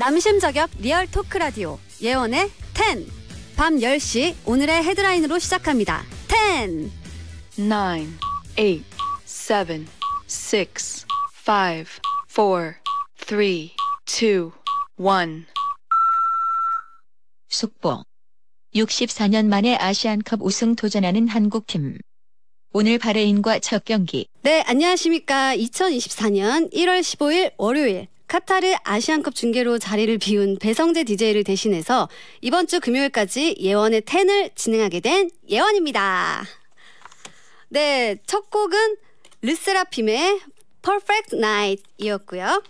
남심저격 리얼 토크 라디오 예원의 10. 밤 10시 오늘의 헤드라인으로 시작합니다. 10. 9 8 7 6 5 4 3 2 1 속보 64년 만에 아시안컵 우승 도전하는 한국팀 오늘 바레인과 첫 경기. 네, 안녕하십니까. 2024년 1월 15일 월요일 카타르 아시안컵 중계로 자리를 비운 배성재 DJ를 대신해서 이번 주 금요일까지 예원의 텐을 진행하게 된 예원입니다. 네, 첫 곡은 르세라핌의 Perfect Night 이었고요.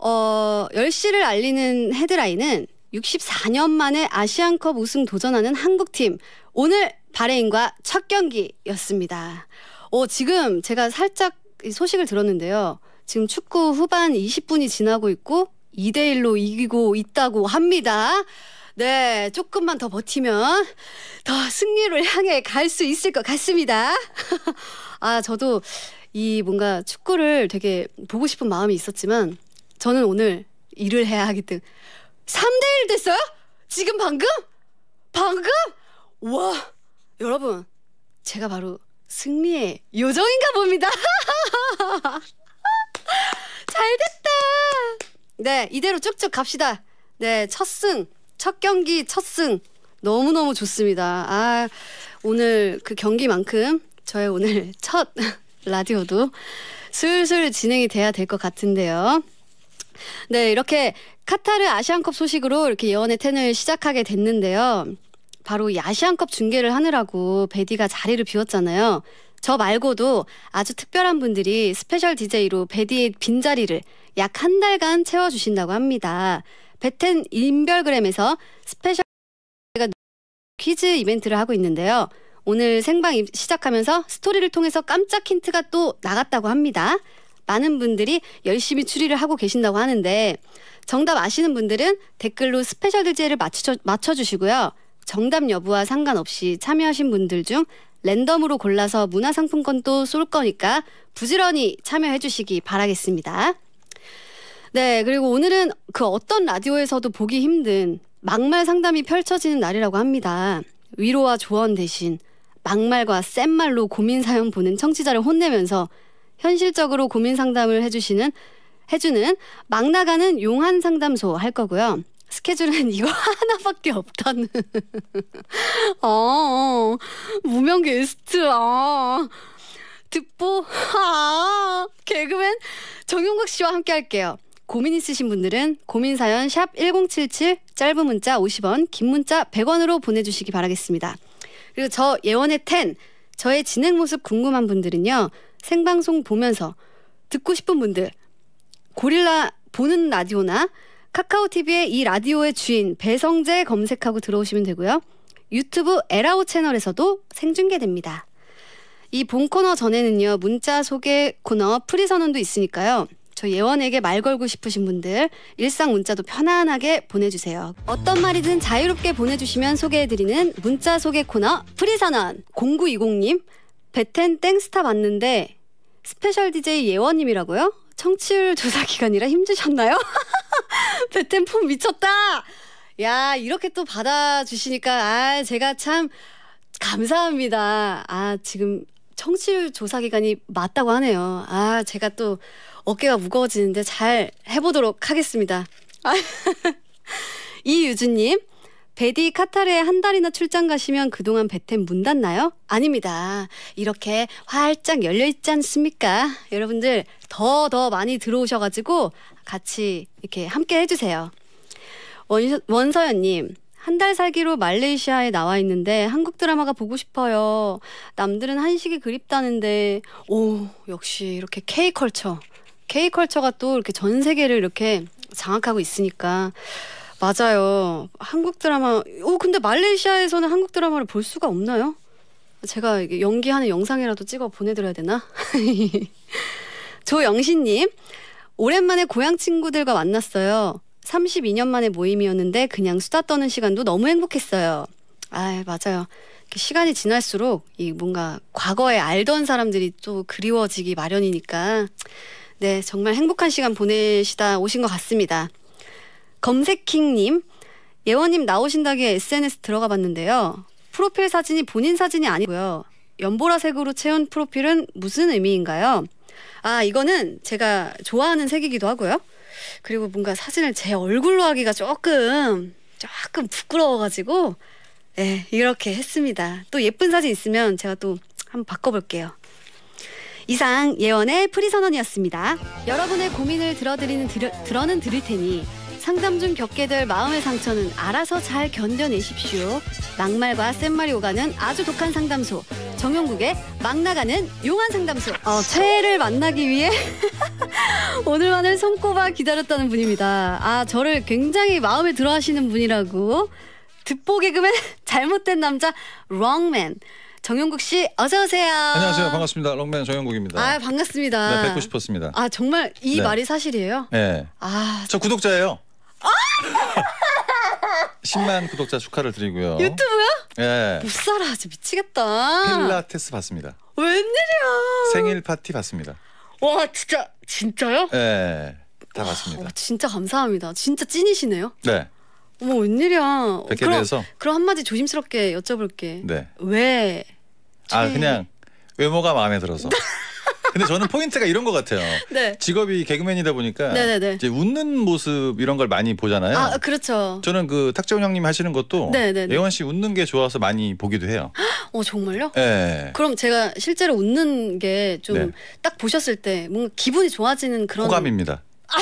어, 10시를 알리는 헤드라인은 64년 만에 아시안컵 우승 도전하는 한국팀 오늘 바레인과 첫 경기였습니다. 어, 지금 제가 살짝 소식을 들었는데요. 지금 축구 후반 20분이 지나고 있고 2대 1로 이기고 있다고 합니다. 네, 조금만 더 버티면 더 승리를 향해 갈 수 있을 것 같습니다. 아, 저도 이 뭔가 축구를 되게 보고 싶은 마음이 있었지만 저는 오늘 일을 해야 하기 때문에 3대 1 됐어요? 지금 방금? 방금? 와, 여러분, 제가 바로 승리의 요정인가 봅니다. 잘됐다. 네, 이대로 쭉쭉 갑시다. 네, 첫 승, 첫 경기 첫 승. 너무너무 좋습니다. 아, 오늘 그 경기만큼 저의 오늘 첫 라디오도 슬슬 진행이 돼야 될 것 같은데요. 네, 이렇게 카타르 아시안컵 소식으로 이렇게 예언의 텐을 시작하게 됐는데요. 바로 이 아시안컵 중계를 하느라고 베디가 자리를 비웠잖아요. 저 말고도 아주 특별한 분들이 스페셜 DJ로 베디의 빈자리를 약 한 달간 채워주신다고 합니다. 베텐 인별그램에서 스페셜 퀴즈 이벤트를 하고 있는데요. 오늘 생방 시작하면서 스토리를 통해서 깜짝 힌트가 또 나갔다고 합니다. 많은 분들이 열심히 추리를 하고 계신다고 하는데 정답 아시는 분들은 댓글로 스페셜 DJ를 맞춰주시고요. 정답 여부와 상관없이 참여하신 분들 중 랜덤으로 골라서 문화상품권도 쏠 거니까 부지런히 참여해 주시기 바라겠습니다. 네, 그리고 오늘은 그 어떤 라디오에서도 보기 힘든 막말 상담이 펼쳐지는 날이라고 합니다. 위로와 조언 대신 막말과 센 말로 고민 사연 보는 청취자를 혼내면서 현실적으로 고민 상담을 해주시는 해주는 막 나가는 용한 상담소 할 거고요. 스케줄은 이거 하나밖에 없다는. 아, 어, 무명 게스트, 아. 듣보, 아. 개그맨 정용국 씨와 함께 할게요. 고민 있으신 분들은 고민사연 샵 1077 짧은 문자 50원, 긴 문자 100원으로 보내주시기 바라겠습니다. 그리고 저 예원의 텐, 저의 진행 모습 궁금한 분들은요, 생방송 보면서 듣고 싶은 분들, 고릴라 보는 라디오나 카카오 TV의 이 라디오의 주인 배성재 검색하고 들어오시면 되고요. 유튜브 에라오 채널에서도 생중계됩니다. 이 본 코너 전에는요 문자 소개 코너 프리 선언도 있으니까요. 저 예원에게 말 걸고 싶으신 분들 일상 문자도 편안하게 보내주세요. 어떤 말이든 자유롭게 보내주시면 소개해드리는 문자 소개 코너 프리선언 0920님 베텐 땡스타 봤는데 스페셜 DJ 예원님이라고요? 청취율 조사 기간이라 힘드셨나요? 배템품 미쳤다. 야 이렇게 또 받아주시니까 아 제가 참 감사합니다. 아 지금 청취율 조사 기간이 맞다고 하네요. 아 제가 또 어깨가 무거워지는데 잘 해보도록 하겠습니다. 아, 이유주님 베디 카타르에 한 달이나 출장 가시면 그동안 베템문 닫나요? 아닙니다. 이렇게 활짝 열려 있지 않습니까? 여러분들 더더 더 많이 들어오셔가지고 같이 이렇게 함께 해주세요. 원, 원서연님. 한 달 살기로 말레이시아에 나와 있는데 한국 드라마가 보고 싶어요. 남들은 한식이 그립다는데 오 역시 이렇게 K 컬처, K 컬처가 또 이렇게 전 세계를 이렇게 장악하고 있으니까 맞아요. 한국 드라마. 오 어, 근데 말레이시아에서는 한국 드라마를 볼 수가 없나요? 제가 연기하는 영상이라도 찍어 보내드려야 되나? 조영신님, 오랜만에 고향 친구들과 만났어요. 32년 만에 모임이었는데 그냥 수다 떠는 시간도 너무 행복했어요. 아, 맞아요. 시간이 지날수록 이 뭔가 과거에 알던 사람들이 또 그리워지기 마련이니까 네 정말 행복한 시간 보내시다 오신 것 같습니다. 검색킹님 예원님 나오신다기에 SNS 들어가 봤는데요. 프로필 사진이 본인 사진이 아니고요. 연보라색으로 채운 프로필은 무슨 의미인가요? 아 이거는 제가 좋아하는 색이기도 하고요. 그리고 뭔가 사진을 제 얼굴로 하기가 조금 조금 부끄러워가지고 예 이렇게 했습니다. 또 예쁜 사진 있으면 제가 또 한번 바꿔볼게요. 이상 예원의 프리선언이었습니다. 여러분의 고민을 들어드리는 들, 들어는 드릴 테니 상담 중 겪게 될 마음의 상처는 알아서 잘 견뎌내십시오. 막말과 센말이 오가는 아주 독한 상담소. 정용국의 막 나가는 용한 상담소. 어, 최애를 만나기 위해 오늘만을 손꼽아 기다렸다는 분입니다. 아, 저를 굉장히 마음에 들어 하시는 분이라고. 듣보 개그맨 잘못된 남자 롱맨. 정용국 씨 어서 오세요. 안녕하세요. 반갑습니다. 롱맨 정용국입니다. 아, 반갑습니다. 네, 뵙고 싶었습니다. 아, 정말 이 네. 말이 사실이에요? 네. 아, 저 구독자예요. 10만 구독자 축하를 드리고요. 유튜브요? 예. 못 살아, 진 미치겠다. 필라테스 받습니다. 웬일이야? 생일 파티 봤습니다 와, 진짜 진짜요? 예. 다봤습니다 와, 진짜 감사합니다. 진짜 찐이시네요. 네. 어머, 웬일이야? 백에 그럼, 대해서? 그럼 한마디 조심스럽게 여쭤볼게. 네. 왜? 아, 최... 그냥 외모가 마음에 들어서. 근데 저는 포인트가 이런 것 같아요. 네. 직업이 개그맨이다 보니까 네네네. 이제 웃는 모습 이런 걸 많이 보잖아요. 아 그렇죠. 저는 그 탁재훈 형님 하시는 것도 네 예원 씨 웃는 게 좋아서 많이 보기도 해요. 어 정말요? 네. 그럼 제가 실제로 웃는 게좀 네. 딱 보셨을 때 뭔가 기분이 좋아지는 그런 호감입니다. 아.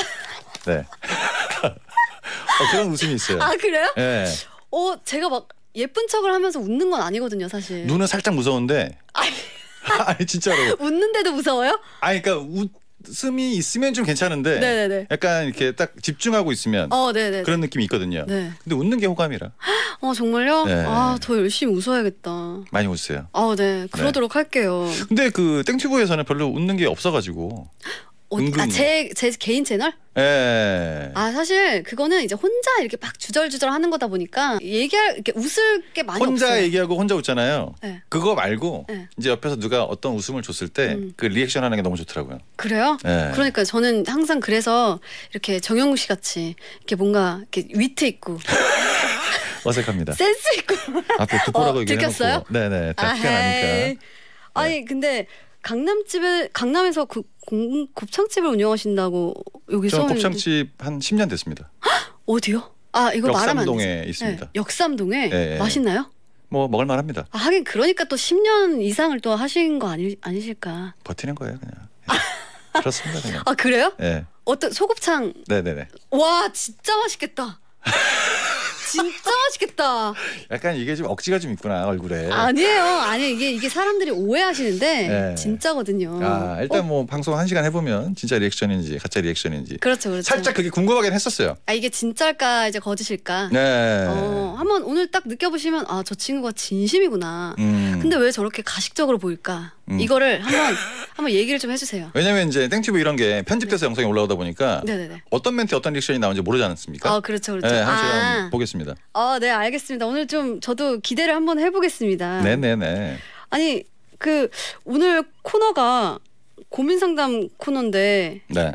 네. 어, 그런 웃음이 있어요. 아 그래요? 네. 어 제가 막 예쁜 척을 하면서 웃는 건 아니거든요, 사실. 눈은 살짝 무서운데. 아 아니 진짜로. 웃는데도 무서워요? 아니 그러니까 웃음이 있으면 좀 괜찮은데 네네네. 약간 이렇게 딱 집중하고 있으면 어, 그런 느낌이 있거든요. 네. 근데 웃는 게 호감이라. 어 정말요? 네. 아더 열심히 웃어야겠다. 많이 웃으세요. 아 네. 그러도록 네. 할게요. 근데 그 땡튜브에서는 별로 웃는 게 없어가지고. 어, 아제제 개인 채널? 예. 아 사실 그거는 이제 혼자 이렇게 막 주절주절 하는 거다 보니까 얘기할 이렇게 웃을 게 많이 혼자 없어요. 얘기하고 혼자 웃잖아요. 예. 그거 말고 예. 이제 옆에서 누가 어떤 웃음을 줬을 때그 음. 그 리액션 하는 게 너무 좋더라고요. 그래요? 예. 그러니까 저는 항상 그래서 이렇게 정영우 씨 같이 이렇게 뭔가 이렇게 위트 있고 어색합니다. 센스 있고 앞에 두포라고 어, 얘기해놓고 네네 다 티가 아, 나니까. 아니 네. 근데 강남집에 강남에서 그 공, 곱창집을 운영하신다고 여기 저 곱창집 한 10년 됐습니다. 어디요? 아 이거 말하면 역삼동에 있습니다. 네, 역삼동에 네, 예, 예. 맛있나요? 뭐 먹을 만합니다. 아, 하긴 그러니까 또 10년 이상을 또 하신 거 아니 아니실까? 버티는 거예요 그냥. 예. 그렇습니다 그냥. 아 그래요? 예. 어떤 소곱창. 네네네. 와 진짜 맛있겠다. 진짜 맛있겠다. 약간 이게 좀 억지가 좀 있구나 얼굴에. 아니에요, 아니 이게 이게 사람들이 오해하시는데 네. 진짜거든요. 아 일단 어? 뭐 방송 한 시간 해보면 진짜 리액션인지 가짜 리액션인지. 그렇죠, 그렇죠. 살짝 그게 궁금하긴 했었어요. 아 이게 진짜일까 이제 거짓일까. 네. 어 한번 오늘 딱 느껴보시면 아 저 친구가 진심이구나. 음. 근데 왜 저렇게 가식적으로 보일까? 음. 이거를 한번 한번 얘기를 좀 해주세요. 왜냐면 이제 땡튜브 이런 게 편집돼서 네. 영상이 올라오다 보니까 네네네. 어떤 멘트 어떤 리액션이 나오는지 모르지 않습니까? 아 그렇죠, 그렇죠. 네, 한번 아. 보겠습니다. 아, 네, 알겠습니다. 오늘 좀 저도 기대를 한번 해보겠습니다. 네, 네, 네. 아니 그 오늘 코너가 고민 상담 코너인데, 네.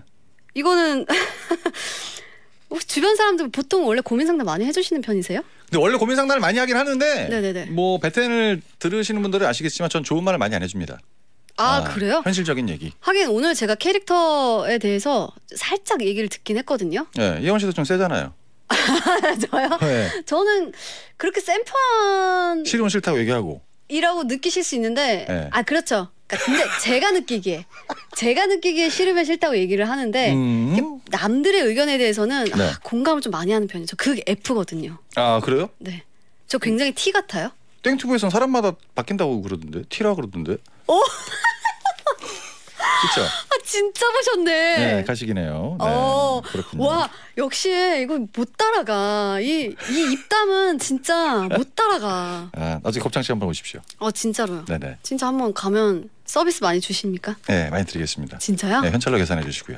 이거는 혹시 주변 사람들 보통 원래 고민 상담 많이 해주시는 편이세요? 근데 원래 고민 상담을 많이 하긴 하는데 네네네. 뭐 베텐을 들으시는 분들은 아시겠지만 전 좋은 말을 많이 안 해줍니다. 아, 아, 그래요? 현실적인 얘기. 하긴 오늘 제가 캐릭터에 대해서 살짝 얘기를 듣긴 했거든요. 예, 이현 씨도 좀 세잖아요. 저요? 네. 저는 그렇게 센 편. 싫으면 싫다고 얘기하고. 이라고 느끼실 수 있는데 네. 아 그렇죠. 아, 근데 제가 느끼기에 제가 느끼기에 싫으면 싫다고 얘기를 하는데 음. 남들의 의견에 대해서는 아, 네. 아, 공감을 좀 많이 하는 편이죠. 그게 F거든요. 아 그래요? 네. 저 굉장히 T 같아요. 땡튜브에선 사람마다 바뀐다고 그러던데 T라 그러던데. 어? 진짜? 아 진짜 보셨네. 네, 가시기네요. 네, 어, 그렇군요. 와 역시 이거 못 따라가. 이 이 입담은 진짜 못 따라가. 아, 나중에 곱창 씨 한번 오십시오. 아 진짜로요. 네네. 진짜 한번 가면 서비스 많이 주십니까? 네, 많이 드리겠습니다. 진짜요? 네, 현찰로 계산해 주시고요.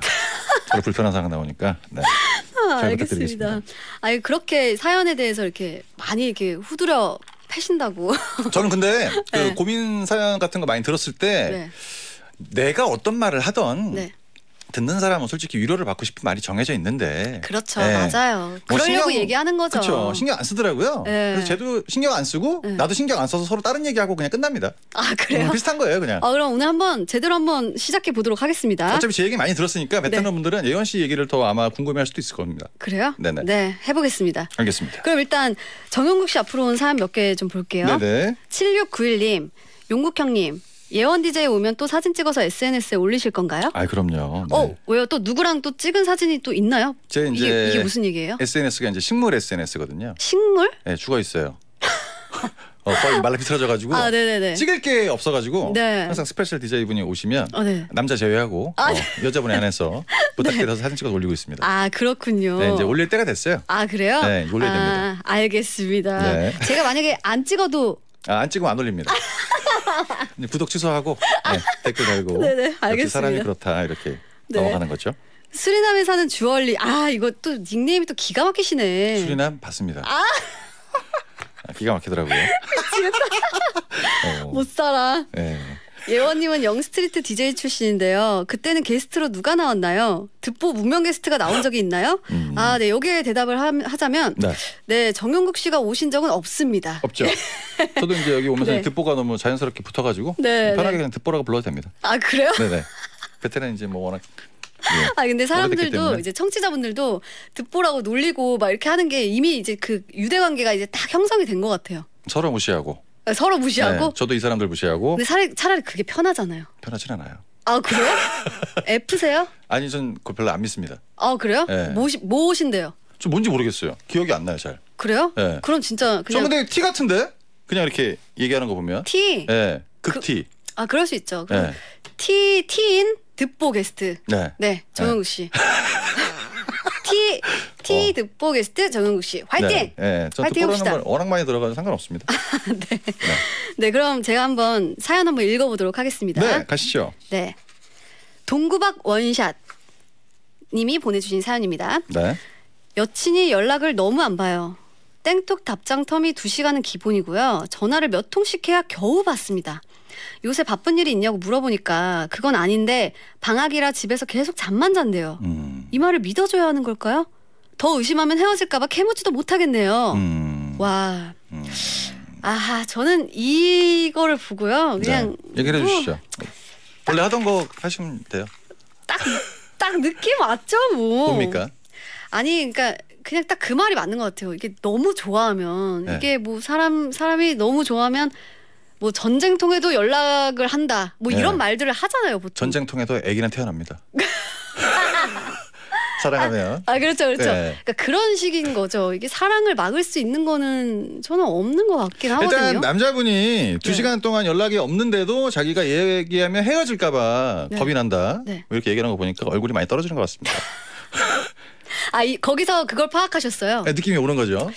서로 불편한 상황 나오니까. 네. 아, 알겠습니다. 아니 그렇게 사연에 대해서 이렇게 많이 이렇게 후드려 패신다고. 저는 근데 그 네. 그 고민 사연 같은 거 많이 들었을 때 네. 내가 어떤 말을 하던. 네. 듣는 사람은 솔직히 위로를 받고 싶은 말이 정해져 있는데 그렇죠 네. 맞아요 뭐 그러려고 신경, 얘기하는 거죠 그렇죠 신경 안 쓰더라고요 네. 그래서 쟤도 신경 안 쓰고 네. 나도 신경 안 써서 서로 다른 얘기하고 그냥 끝납니다 아 그래요? 음, 비슷한 거예요 그냥 아, 그럼 오늘 한번 제대로 한번 시작해 보도록 하겠습니다 어차피 제 얘기 많이 들었으니까 베트남 네. 분들은 예원 씨 얘기를 더 아마 궁금해할 수도 있을 겁니다 그래요? 네네 네 해보겠습니다 알겠습니다 그럼 일단 정용국 씨 앞으로 온 사연 몇개 좀 볼게요 네네 7691님 용국 형님 예원 디제이 오면 또 사진 찍어서 SNS에 올리실 건가요? 아 그럼요. 어, 네. 어 왜요? 또 누구랑 또 찍은 사진이 또 있나요? 제 이제 이게, 이게 무슨 얘기예요? SNS가 이제 식물 SNS거든요. 식물? 네 죽어 있어요. 어, 거의 말라 비틀어져가지고 아, 찍을 게 없어가지고 네. 항상 스페셜 디제 분이 오시면 아, 네. 남자 제외하고 아, 어, 네. 여자분에 한해서 네. 부탁드려서 네. 사진 찍어 올리고 있습니다. 아 그렇군요. 네, 이제 올릴 때가 됐어요. 아 그래요? 네, 올려야 아, 됩니다. 알겠습니다. 네. 제가 만약에 안 찍어도 아, 안 찍으면 안 올립니다. 구독 취소하고 네, 댓글 달고 네네, 알겠습니다. 사람이 그렇다 이렇게 네. 넘어가는 거죠. 수리남에 사는 주얼리 아 이거 또 닉네임이 또 기가 막히시네. 수리남 봤습니다. 아, 아 기가 막히더라고요. 어. 못 살아. 네. 예원님은 영스트리트 DJ 출신인데요. 그때는 게스트로 누가 나왔나요? 듣보 무명 게스트가 나온 적이 있나요? 음. 아, 네. 여기에 대답을 하, 자면 네. 네, 정용국 씨가 오신 적은 없습니다. 없죠. 저도 이제 여기 오면서 네. 듣보가 너무 자연스럽게 붙어가지고 네, 네, 편하게 그냥 듣보라고 불러도 됩니다. 아, 그래요? 네네. 베테랑 네. 이제 뭐 워낙 예. 아 근데 사람들도 이제 청취자분들도 듣보라고 놀리고 막 이렇게 하는 게 이미 이제 그 유대 관계가 이제 딱 형성이 된 것 같아요. 서로 무시하고 서로 무시하고? 네, 저도 이 사람들 무시하고. 근데 차라리, 차라리 그게 편하잖아요. 편하진 않아요. 아 그래요? F세요? 아니 전 그거 별로 안 믿습니다. 아 그래요? 네. 뭐신데요저 뭔지 모르겠어요. 기억이 안 나요 잘. 그래요? 네. 그럼 진짜 그냥. 저 근데 T 같은데? 그냥 이렇게 얘기하는 거 보면. T. 네. 극 그, 아 그럴 수 있죠. T T인 네. 듣보 게스트. 네. 네 정영욱 네. 씨. 티, 티 어. 듣보 게스트 정영국 씨 화이팅! 네, 네. 화이팅 듣보라 워낙 많이 들어가서 상관없습니다. 아, 네. 네. 네, 그럼 제가 한번 사연 한번 읽어보도록 하겠습니다. 네, 가시죠. 네, 동구박 원샷 님이 보내주신 사연입니다. 네. 여친이 연락을 너무 안 봐요. 땡톡 답장 텀이 2시간은 기본이고요. 전화를 몇 통씩 해야 겨우 받습니다. 요새 바쁜 일이 있냐고 물어보니까 그건 아닌데 방학이라 집에서 계속 잠만 잔대요. 음. 이 말을 믿어줘야 하는 걸까요? 더 의심하면 헤어질까봐 캐묻지도 못하겠네요. 음. 와. 음. 아하, 저는 이거를 보고요. 네. 그냥 네. 얘기를 뭐 해주시죠. 원래 하던 거 하시면 돼요. 딱, 딱 느낌 왔죠, 뭐. 뭡니까? 아니, 그러니까 그냥 딱 그 말이 맞는 것 같아요. 이게 너무 좋아하면 네. 이게 뭐 사람 사람이 너무 좋아하면 뭐 전쟁통에도 연락을 한다. 뭐 네. 이런 말들을 하잖아요, 보통. 전쟁통에도 아기는 태어납니다. 사랑하면. 아, 아, 그렇죠, 그렇죠. 네. 그러니까 그런 식인 거죠. 이게 사랑을 막을 수 있는 거는 저는 없는 것 같긴 하거든요. 일단 남자분이 두 네. 시간 동안 연락이 없는데도 자기가 얘기하면 헤어질까봐 네. 겁이 난다. 네. 뭐 이렇게 얘기하는 거 보니까 얼굴이 많이 떨어지는 것 같습니다. 아, 이, 거기서 그걸 파악하셨어요? 네, 느낌이 오는 거죠.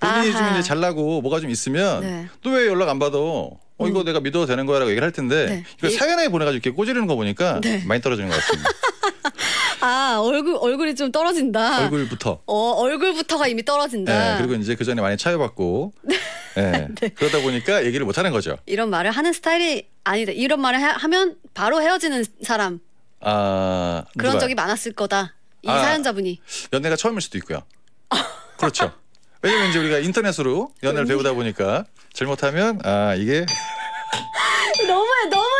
본인이 아하. 좀 이제 잘나고 뭐가 좀 있으면 네. 또왜 연락 안 받아? 어, 이거 음. 내가 믿어도 되는 거야라고 얘기를 할 텐데 네. 이걸 예. 사연에 보내가지고 이렇게 꼬지르는 거 보니까 네. 많이 떨어지는 것 같습니다. 아 얼굴 얼굴이 좀 떨어진다. 얼굴부터. 어 얼굴부터가 이미 떨어진다. 네, 그리고 이제 그 전에 많이 차여봤고 네. 네. 네. 그러다 보니까 얘기를 못 하는 거죠. 이런 말을 하는 스타일이 아니다. 이런 말을 하, 면 바로 헤어지는 사람. 아 그런 누가? 적이 많았을 거다. 이 아, 사연자분이. 연애가 처음일 수도 있고요. 그렇죠. 왜냐면 이제 우리가 인터넷으로 연애를 배우다 보니까 잘못하면 아 이게 너무해 너무.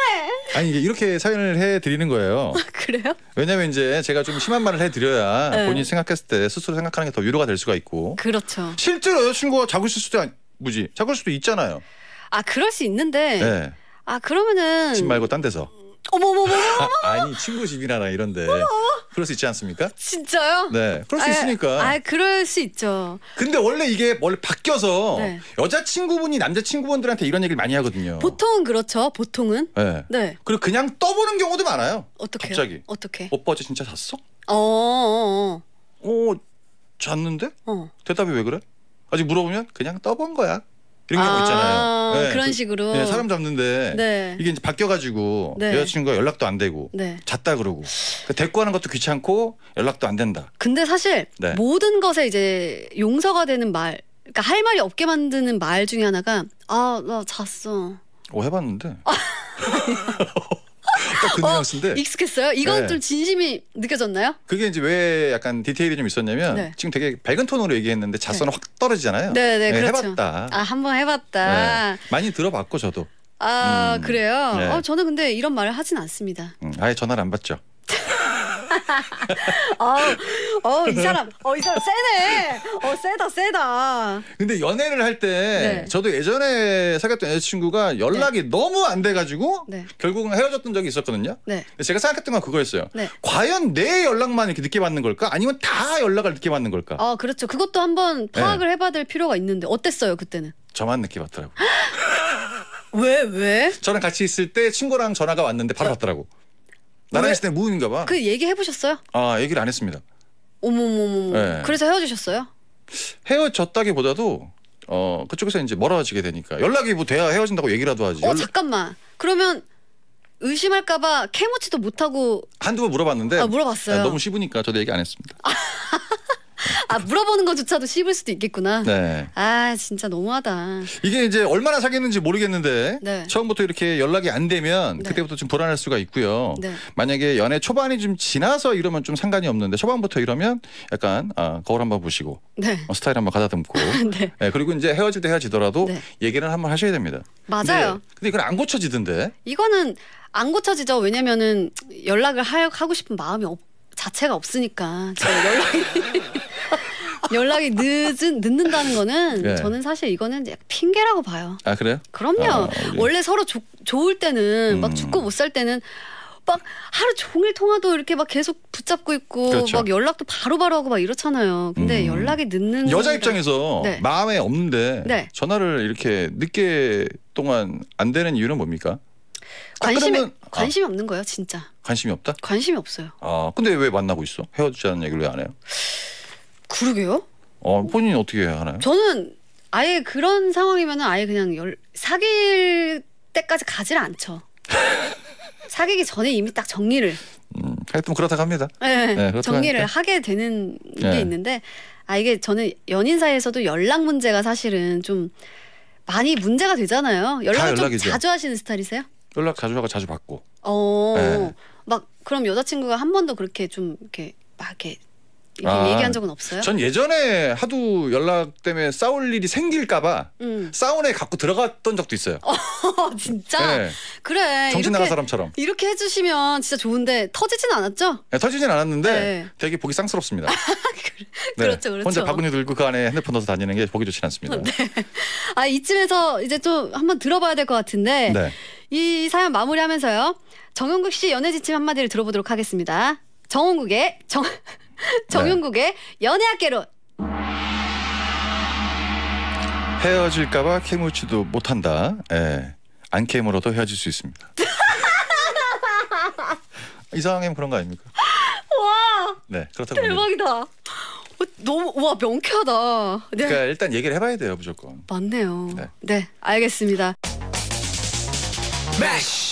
아니 이렇게 사연을 해드리는 거예요. 아, 그래요? 왜냐면 이제 제가 좀 심한 말을 해드려야 네. 본인이 생각했을 때 스스로 생각하는 게 더 위로가 될 수가 있고. 그렇죠. 실제로 여자친구가 자고 있을 수도 아니- 뭐지? 자고 있을 수도 있잖아요. 아 그럴 수 있는데 네. 아 그러면은 집 말고 딴 데서. 어머머머. 아, 니 친구 집이라나 이런데. 어머. 그럴 수 있지 않습니까? 진짜요? 네. 그럴 수 아, 있으니까. 아, 그럴 수 있죠. 근데 원래 이게 원래 바뀌어서 네. 여자친구분이 남자친구분들한테 이런 얘기를 많이 하거든요. 보통은 그렇죠. 보통은. 네. 네. 그리고 그냥 떠보는 경우도 많아요. 어떻게? 갑자기. 어떻게? 오빠 어제 진짜 잤어? 어어어. 어, 어. 어, 잤는데? 어. 대답이 왜 그래? 아직 물어보면 그냥 떠본 거야. 이런 경우 아, 있잖아요. 네, 그런 그 식으로. 네, 사람 잡는데 네. 이게 이제 바뀌어가지고 네. 여자친구가 연락도 안 되고 네. 잤다 그러고 그 그러니까 대꾸하는 것도 귀찮고 연락도 안 된다. 근데 사실 네. 모든 것에 이제 용서가 되는 말, 그러니까 할 말이 없게 만드는 말 중에 하나가 아 나 잤어. 어 해봤는데. 딱그 어, 뉘앙스인데. 익숙했어요? 이건 네. 좀 진심이 느껴졌나요? 그게 이제 왜 약간 디테일이 좀 있었냐면 네. 지금 되게 밝은 톤으로 얘기했는데 네. 자선은 확 떨어지잖아요. 네네 네, 네, 그렇죠. 해봤다. 아 한번 해봤다. 많이 들어봤고 저도. 아 음. 그래요? 네. 어, 저는 근데 이런 말을 하진 않습니다. 음, 아예 전화를 안 받죠. 어, 어, 이 사람, 어, 이 사람 세네. 어, 세다, 세다. 근데 연애를 할때 네. 저도 예전에 사귀었던 여자친구가 연락이 네. 너무 안 돼가지고 네. 결국은 헤어졌던 적이 있었거든요. 네. 제가 생각했던 건 그거였어요. 네. 과연 내 연락만 이렇게 늦게 받는 걸까? 아니면 다 연락을 늦게 받는 걸까? 아, 그렇죠. 그것도 한번 네. 파악을 해봐야 될 필요가 있는데 어땠어요, 그때는? 저만 늦게 받더라고 왜, 왜? 저랑 같이 있을 때 친구랑 전화가 왔는데 바로 받더라고. 나랑 있을 때 무음인가 봐. 그 얘기 해보셨어요? 아 얘기를 안 했습니다. 어머머머. 네. 그래서 헤어지셨어요? 헤어졌다기보다도 어 그쪽에서 이제 멀어지게 되니까 연락이 뭐 돼야 헤어진다고 얘기라도 하지. 어 연락... 잠깐만. 그러면 의심할까봐 캐묻지도 못하고 한두 번 물어봤는데 아, 물어봤어요. 야, 아, 너무 씹으니까 저도 얘기 안 했습니다. 아 물어보는 것조차도 씹을 수도 있겠구나. 네. 아 진짜 너무하다. 이게 이제 얼마나 사귀는지 모르겠는데 네. 처음부터 이렇게 연락이 안 되면 네. 그때부터 좀 불안할 수가 있고요. 네. 만약에 연애 초반이 좀 지나서 이러면 좀 상관이 없는데 초반부터 이러면 약간 아, 거울 한 번 보시고 네. 어, 스타일 한 번 가다듬고 네. 그리고 이제 헤어질 때 헤어지더라도 얘기를 한번 하셔야 됩니다. 맞아요. 근데, 근데 이건 안 고쳐지던데. 이거는 안 고쳐지죠. 왜냐면은 연락을 하, 하고 싶은 마음이 없. 고 자체가 없으니까 제가 연락이 연락이 늦은 늦는다는 거는 네. 저는 사실 이거는 핑계라고 봐요. 아 그래요? 그럼요. 아, 원래 서로 조, 좋을 때는 음. 막 죽고 못 살 때는 막 하루 종일 통화도 이렇게 막 계속 붙잡고 있고 그렇죠. 막 연락도 바로바로 하고 막 이렇잖아요. 근데 음. 연락이 늦는 여자 입장에서 네. 마음에 없는데 네. 전화를 이렇게 늦게 동안 안 되는 이유는 뭡니까? 관심이 아, 관심이 아, 없는 거예요, 진짜. 관심이 없다? 관심이 없어요. 아 근데 왜 만나고 있어? 헤어지자는 얘기를 왜안 해요? 그러게요. 어 본인이 어떻게 해야 하나요? 저는 아예 그런 상황이면은 아예 그냥 열, 사귈 때까지 가질 않죠. 사귀기 전에 이미 딱 정리를. 음, 하여튼 그렇다고 합니다. 예, 네, 네 정리를 하니까. 하게 되는 게 네. 있는데 아 이게 저는 연인 사이에서도 연락 문제가 사실은 좀 많이 문제가 되잖아요. 연락을 좀 자주 하시는 스타일이세요? 연락 자주 하고 자주 받고. 어. 네. 막 그럼 여자친구가 한 번도 그렇게 좀 이렇게 막 이렇게 이렇게 아, 얘기한 적은 없어요? 전 예전에 하도 연락 때문에 싸울 일이 생길까봐 음. 사운에 갖고 들어갔던 적도 있어요. 어, 진짜? 네. 그래. 정신 나간 사람처럼. 이렇게 해주시면 진짜 좋은데 터지진 않았죠? 네, 터지진 않았는데 네. 되게 보기 쌍스럽습니다. 네. 그렇죠, 그렇죠. 혼자 바구니 들고 그 안에 핸드폰 넣어서 다니는 게 보기 좋지 않습니다. 네. 아 이쯤에서 이제 좀 한번 들어봐야 될 것 같은데 네. 이 사연 마무리하면서요. 정용국 씨 연애 지침 한마디를 들어보도록 하겠습니다. 정원국의 정 정윤국의 연애학개론. 헤어질까봐 캐물지도 못한다. 예. 안 캐물어도 헤어질 수 있습니다. 이상하면 그런 거 아닙니까? 와. 네, 그렇다고. 대박이다. 어, 너무 와 명쾌하다. 네. 그러니까 일단 얘기를 해봐야 돼요 무조건. 맞네요. 네, 네 알겠습니다. 매쉬.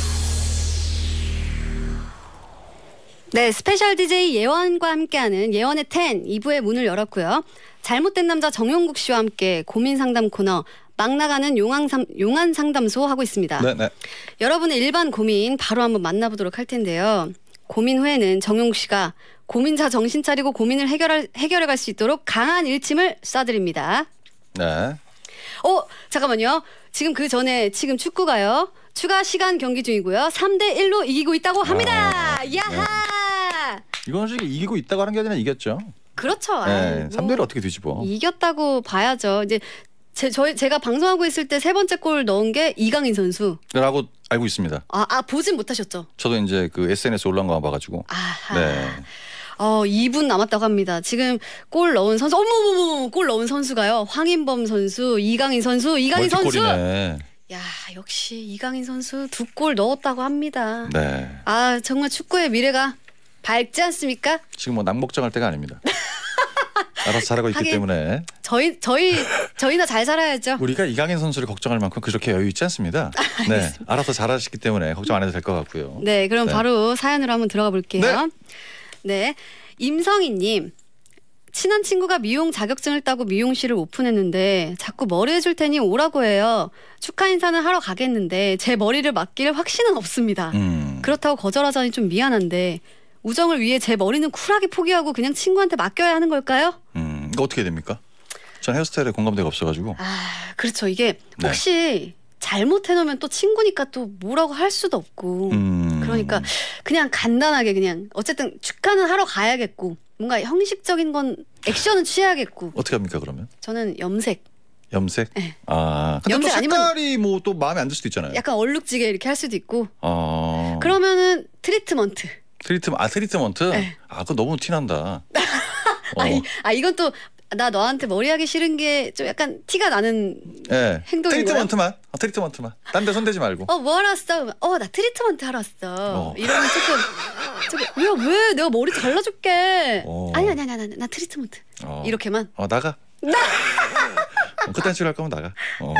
네, 스페셜 DJ 예원과 함께하는 예원의 텐 2부의 문을 열었고요. 잘못된 남자 정용국 씨와 함께 고민 상담 코너 막 나가는 용안상, 용안 상담소 하고 있습니다. 네, 네. 여러분의 일반 고민 바로 한번 만나보도록 할 텐데요. 고민 후에는 정용국 씨가 고민자 정신 차리고 고민을 해결할, 해결해 갈 수 있도록 강한 일침을 쏴드립니다. 네. 어, 잠깐만요. 지금 그 전에 지금 축구가요. 추가 시간 경기 중이고요. 3대 1로 이기고 있다고 합니다. 아, 야하. 네. 이건 솔직히 이기고 있다고 하는 게 아니라 이겼죠. 그렇죠. 네, 3대 1 뭐 어떻게 뒤집어? 이겼다고 봐야죠. 이제 제, 저희, 제가 방송하고 있을 때 세 번째 골 넣은 게 이강인 선수. 라고 알고 있습니다. 아, 아 보진 못하셨죠? 저도 이제 그 SNS 올라온 거 봐가지고. 아하. 네. 어, 2분 남았다고 합니다. 지금 골 넣은 선수, 어머머머, 골 넣은 선수가요. 황인범 선수, 이강인 선수, 이강인 선수. 야 역시 이강인 선수 두 골 넣었다고 합니다. 네. 아 정말 축구의 미래가 밝지 않습니까? 지금 뭐 낙목정할 때가 아닙니다. 알아서 잘하고 있기 때문에 저희 저희 저희나 잘 살아야죠. 우리가 이강인 선수를 걱정할 만큼 그렇게 여유 있지 않습니다. 네, 알아서 잘하시기 때문에 걱정 안 해도 될 것 같고요. 네, 그럼 네. 바로 사연으로 한번 들어가 볼게요. 네, 네. 임성희님 친한 친구가 미용 자격증을 따고 미용실을 오픈했는데 자꾸 머리 해줄 테니 오라고 해요. 축하 인사는 하러 가겠는데 제 머리를 맡길 확신은 없습니다. 음. 그렇다고 거절하자니 좀 미안한데 우정을 위해 제 머리는 쿨하게 포기하고 그냥 친구한테 맡겨야 하는 걸까요? 음, 이거 어떻게 됩니까? 전 헤어스타일에 공감대가 없어가지고. 아, 그렇죠. 이게 네. 혹시 네. 잘못해놓으면 또 친구니까 또 뭐라고 할 수도 없고. 음. 그러니까 그냥 간단하게 그냥 어쨌든 축하는 하러 가야겠고 뭔가 형식적인 건 액션은 취해야겠고. 어떻게 합니까 그러면? 저는 염색. 염색? 네. 아, 근데 염색 뭐 또 색깔이 뭐 또 마음에 안 들 수도 있잖아요. 약간 얼룩지게 이렇게 할 수도 있고. 아. 그러면은 트리트먼트. 트리트먼트 아 트리트먼트? 네. 아 그거 너무 티난다. 어. 아, 이, 아 이건 또나 너한테 머리하기 싫은 게 좀 약간 티가 나는 예. 행동인 거야? 트리트먼트만. 어, 트리트먼트만. 딴 데 손대지 말고. 어, 뭐 하러 왔어? 어, 나 트리트먼트 하러 왔어. 어. 이러면 조금, 조금 왜, 왜? 내가 머리 잘라줄게. 어. 아니, 아니, 아니, 아니, 나 트리트먼트. 어. 이렇게만. 어, 나가. 나. 어, 그딴 식으로 할 거면 나가. 어.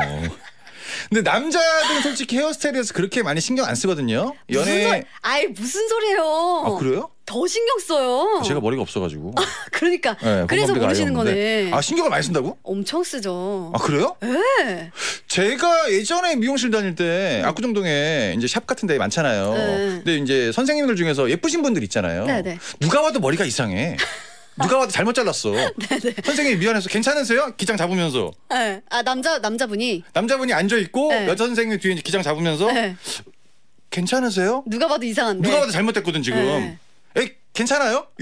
근데 남자들은 솔직히 헤어스타일에서 그렇게 많이 신경 안 쓰거든요. 연애. 아이, 무슨 소리예요? 아, 그래요? 더 신경 써요. 제가 머리가 없어가지고. 아, 그러니까. 네, 그래서 모르시는 거네. 아 신경을 많이 쓴다고? 엄청 쓰죠. 아 그래요? 네. 제가 예전에 미용실 다닐 때 압구정동에 이제 샵 같은 데 많잖아요. 네. 근데 이제 선생님들 중에서 예쁘신 분들 있잖아요. 네네. 네. 누가 봐도 머리가 이상해. 누가 와도 잘못 잘랐어. 네네. 네. 선생님 미안해서 괜찮으세요? 기장 잡으면서. 네. 아 남자 남자분이. 남자분이 앉아 있고 네. 여자 선생님 뒤에 기장 잡으면서. 네. 괜찮으세요? 누가 봐도 이상한데. 누가 봐도 잘못됐거든 지금. 네. 에 괜찮아요?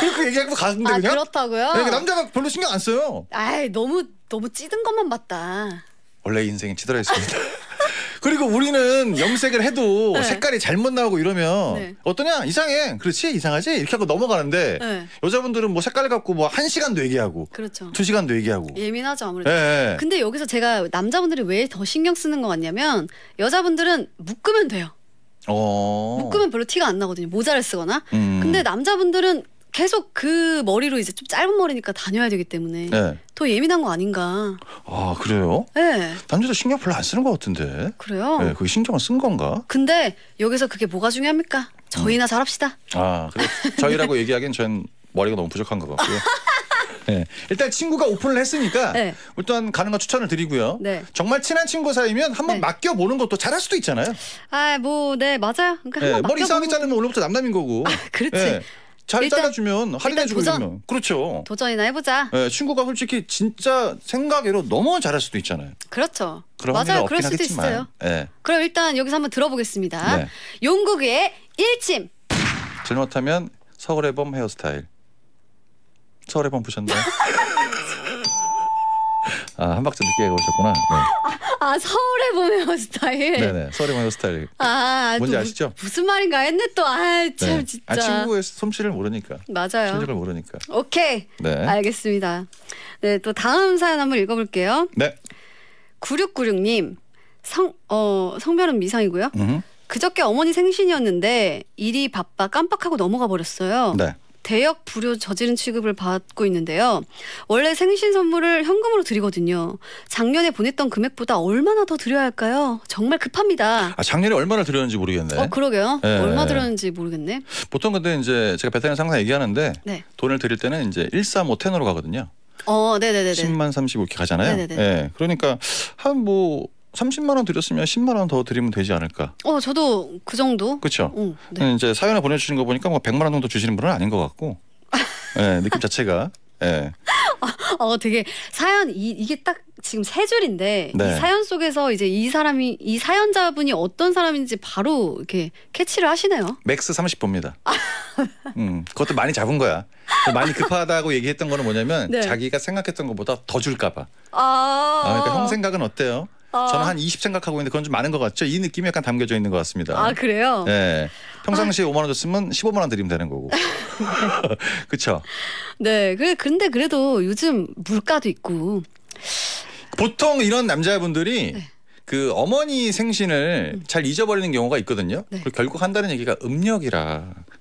그렇게 얘기하고 갔는데 아, 그냥 그렇다고요? 네, 그 남자가 별로 신경 안 써요. 아이 너무 너무 찌든 것만 봤다. 원래 인생이 찌들어 있습니다. 그리고 우리는 염색을 해도 네. 색깔이 잘못 나오고 이러면 네. 어떠냐 이상해 그렇지 이상하지 이렇게 하고 넘어가는데 네. 여자분들은 뭐 색깔 갖고 뭐 한 시간도 얘기하고 그렇죠. 두 시간도 얘기하고 예민하죠 아무래도 네, 네. 근데 여기서 제가 남자분들이 왜 더 신경 쓰는 것 같냐면 여자분들은 묶으면 돼요 어. 묶으면 별로 티가 안 나거든요. 모자를 쓰거나. 음. 근데 남자분들은 계속 그 머리로 이제 좀 짧은 머리니까 다녀야 되기 때문에 네. 더 예민한 거 아닌가. 아 그래요? 네. 남자도 신경 별로 안 쓰는 것 같은데. 그래요? 네, 그게 신경을 쓴 건가? 근데 여기서 그게 뭐가 중요합니까? 저희나 음. 잘합시다. 아 그래. 저희라고 얘기하기엔 전 머리가 너무 부족한 것 같고요. 네. 일단 친구가 오픈을 했으니까 네. 일단 가는 거 추천을 드리고요. 네. 정말 친한 친구 사이면 한번 네. 맡겨 보는 것도 잘할 수도 있잖아요. 아, 뭐, 네 맞아요. 그러니까 네. 머리 이상하게 자르면 오늘부터 남남인 거고. 아, 그렇지. 예. 잘 일단, 잘라주면 할인해주고 도전. 이러면 그렇죠. 도전이나 해보자. 네, 친구가 솔직히 진짜 생각외로 너무 잘할 수도 있잖아요. 그렇죠. 맞아요. 그럴 수도 하겠지만. 있어요. 네. 그럼 일단 여기서 한번 들어보겠습니다. 네. 용국의 일침. 잘못하면 서울의 범 헤어스타일. 철에 펌프셨나요? 아, 한 박자 늦게 오셨구나. 네. 아, 서울에 보면 헤어스타일. 네네, 서울에 보면 헤어스타일. 아, 뭔지 아시죠? 무슨 말인가 했네 또. 아, 참 네. 아, 진짜. 아, 친구의 솜씨를 모르니까. 맞아요. 실력을 모르니까. 오케이. 네. 알겠습니다. 네, 또 다음 사연 한번 읽어볼게요. 네. 9696님. 성, 어, 성별은 미상이고요. 음 그저께 어머니 생신이었는데 일이 바빠 깜빡하고 넘어가 버렸어요. 네. 대역 불효 저지른 취급을 받고 있는데요. 원래 생신 선물을 현금으로 드리거든요. 작년에 보냈던 금액보다 얼마나 더 드려야 할까요? 정말 급합니다. 아, 작년에 얼마나 드렸는지 모르겠네. 어, 그러게요. 네. 얼마 드렸는지 모르겠네. 보통 근데 이제 제가 베트남 상사 얘기하는데 네. 돈을 드릴 때는 이제 1, 3, 5, 10으로 가거든요. 어, 네네네. 10만 30 이렇게 가잖아요. 네네네. 네. 그러니까 한뭐 30만 원 드렸으면 10만 원 더 드리면 되지 않을까? 어, 저도 그 정도. 그렇죠. 응, 어, 네. 이제 사연을 보내주신 거 보니까 뭐 100만 원 정도 주시는 분은 아닌 것 같고, 네, 느낌 자체가. 네. 어, 되게 사연 이, 이게 딱 지금 세 줄인데 네. 이 사연 속에서 이제 이 사람이 이 사연자분이 어떤 사람인지 바로 이렇게 캐치를 하시네요. 맥스 3 0봅니다 아. 음, 그것도 많이 잡은 거야. 많이 급하다고 얘기했던 거는 뭐냐면 네. 자기가 생각했던 것보다 더 줄까 봐. 아, 아 그러니까 형 생각은 어때요? 아. 저는 한 20 생각하고 있는데 그건 좀 많은 것 같죠? 이 느낌이 약간 담겨져 있는 것 같습니다. 아 그래요? 네. 평상시에 아. 5만 원 줬으면 15만 원 드리면 되는 거고. 그렇죠? 네. 그래 근데 그래도 요즘 물가도 있고. 보통 이런 남자분들이 네. 그 어머니 생신을 음. 잘 잊어버리는 경우가 있거든요. 네. 결국 한다는 얘기가 음력이라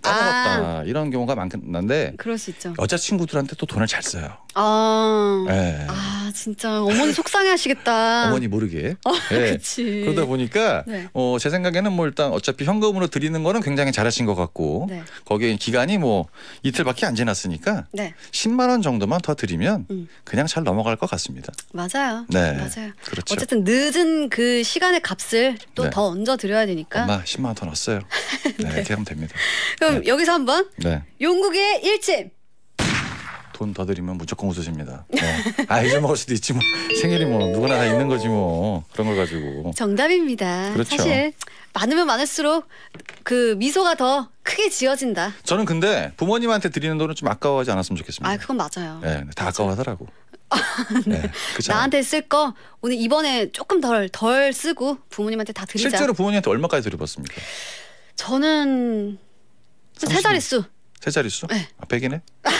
까먹었다 아. 이런 경우가 많긴한데 그럴 수 있죠. 여자 친구들한테 또 돈을 잘 써요. 아, 네. 아 진짜 어머니 속상해하시겠다. 어머니 모르게. 어, 네. 그치. 그러다 보니까 네. 어, 제 생각에는 뭐 일단 어차피 현금으로 드리는 거는 굉장히 잘하신 것 같고 네. 거기에 기간이 뭐 이틀밖에 안 지났으니까 네. 10만 원 정도만 더 드리면 음. 그냥 잘 넘어갈 것 같습니다. 맞아요. 네, 맞아요. 그렇죠. 어쨌든 늦은 그 시간의 값을 또더 네. 얹어 드려야 되니까. 엄마 10만 원 더 넣었어요. 네, 이렇게 네. 하면 됩니다. 그럼 네. 여기서 한번 네. 용국의 일침. 돈더 드리면 무조건 웃으십니다. 네. 아 잊어먹을 수도 있지 뭐 생일이 뭐 누구나 다 있는 거지 뭐 그런 걸 가지고. 정답입니다. 그렇죠. 사실 많으면 많을수록 그 미소가 더 크게 지어진다. 저는 근데 부모님한테 드리는 돈은 좀 아까워하지 않았으면 좋겠습니다. 아 그건 맞아요. 네, 네 다 아까워하더라고. 네. 네, 나한테 쓸 거 오늘 이번에 조금 덜 덜 쓰고 부모님한테 다 드리자. 실제로 부모님한테 얼마까지 드려봤습니까? 저는 30... 세 자릿수. 세 자릿수? 네. 아, 100이네.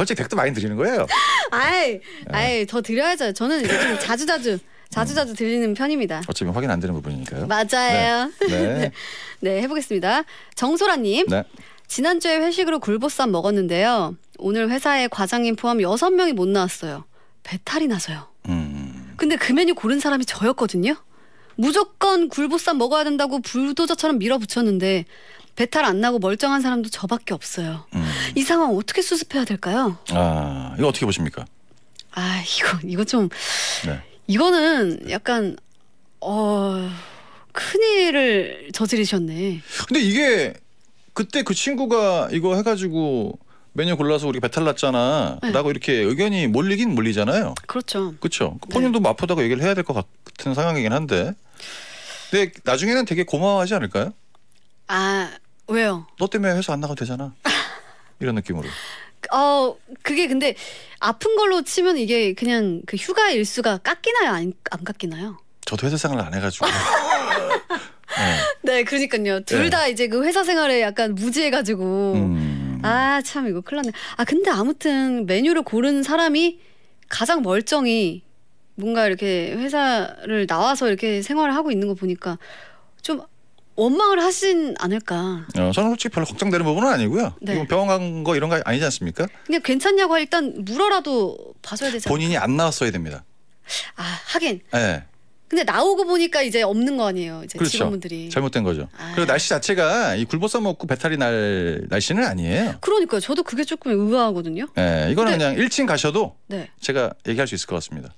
벌칙 히 덱도 많이 드리는 거예요. 아이, 예. 아이, 더 드려야죠. 저는 좀 자주 자주 자주 자주 들리는 편입니다. 어차피 확인 안 되는 부분이니까요. 맞아요. 네, 네. 네. 네 해보겠습니다. 정소라님. 네. 지난주에 회식으로 굴보쌈 먹었는데요. 오늘 회사에 과장님 포함 여섯 명이 못 나왔어요. 배탈이 나서요. 음. 근데 그 메뉴 고른 사람이 저였거든요. 무조건 굴보쌈 먹어야 된다고 불도저처럼 밀어붙였는데 배탈 안 나고 멀쩡한 사람도 저밖에 없어요. 음. 이 상황 어떻게 수습해야 될까요? 아 이거 어떻게 보십니까? 아 이거 이거 좀 네. 이거는 약간 어 큰일을 저지르셨네. 근데 이게 그때 그 친구가 이거 해가지고 메뉴 골라서 우리 배탈 났잖아라고 네. 이렇게 의견이 몰리긴 몰리잖아요. 그렇죠. 그렇죠. 본인도 네. 뭐 아프다고 얘기를 해야 될 것 같은 상황이긴 한데. 근데 나중에는 되게 고마워하지 않을까요? 아 왜요? 너 때문에 회사 안 나가도 되잖아. 이런 느낌으로. 어 그게 근데 아픈 걸로 치면 이게 그냥 그 휴가 일수가 깎이나요 안, 안 깎이나요? 저도 회사 생활을 안 해가지고. 네. 네, 그러니까요. 둘다 네. 이제 그 회사 생활에 약간 무지해가지고. 음... 아, 참, 이거 큰일 났네. 아, 근데 아무튼 메뉴를 고른 사람이 가장 멀쩡히 뭔가 이렇게 회사를 나와서 이렇게 생활을 하고 있는 거 보니까 좀 원망을 하진 않을까. 어, 저는 솔직히 별로 걱정되는 부분은 아니고요. 네. 이건 병원 간 거 이런 거 아니지 않습니까? 그냥 괜찮냐고 일단 물어라도 봐줘야 되잖아요. 본인이 안 나왔어야 됩니다. 아 하긴. 네. 근데 나오고 보니까 이제 없는 거 아니에요. 이제 그렇죠. 직원분들이 잘못된 거죠. 아. 그리고 날씨 자체가 이 굴보쌈 먹고 배탈이 날 날씨는 아니에요. 그러니까 저도 그게 조금 의아하거든요. 네, 이거는 근데... 그냥 1층 가셔도 네. 제가 얘기할 수 있을 것 같습니다.